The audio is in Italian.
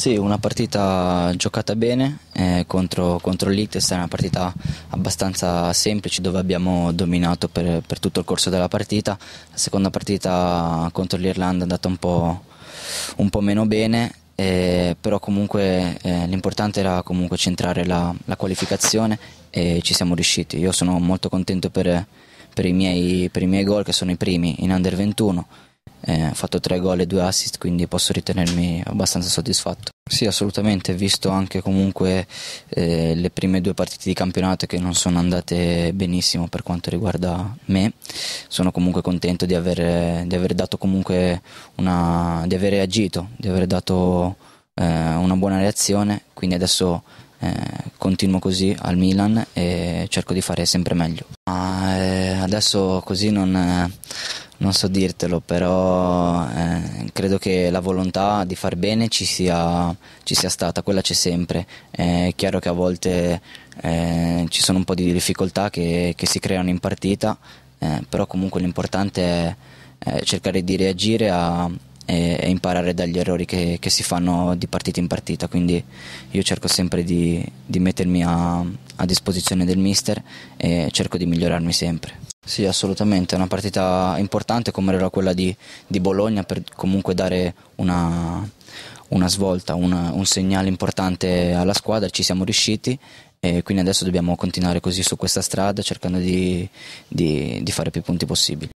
Sì, una partita giocata bene eh, contro, contro l'Ictes, è una partita abbastanza semplice dove abbiamo dominato per, per, tutto il corso della partita. La seconda partita contro l'Irlanda è andata un po', un po meno bene, eh, però comunque eh, l'importante era comunque centrare la, la, qualificazione e ci siamo riusciti. Io sono molto contento per, per, i miei, per i miei gol che sono i primi in Under 21 eh, ha fatto tre gol e due assist, quindi posso ritenermi abbastanza soddisfatto. Sì, assolutamente, visto anche comunque eh, le prime due partite di campionato che non sono andate benissimo per quanto riguarda me, sono comunque contento di aver, di aver dato comunque una, di aver reagito, di aver dato eh, una buona reazione, quindi adesso eh, continuo così al Milan e cerco di fare sempre meglio. Ma eh, adesso così non non so dirtelo, però eh, credo che la volontà di far bene ci sia, ci sia stata, quella c'è sempre. è chiaro che a volte eh, ci sono un po' di difficoltà che, che si creano in partita, eh, però comunque l'importante è cercare di reagire a, e, e, imparare dagli errori che, che, si fanno di partita in partita. Quindi io cerco sempre di, di mettermi a, a disposizione del mister e cerco di migliorarmi sempre. Sì, assolutamente, è una partita importante come era quella di, di Bologna per comunque dare una, una svolta, una, un segnale importante alla squadra, ci siamo riusciti e quindi adesso dobbiamo continuare così su questa strada cercando di, di, di fare più punti possibili.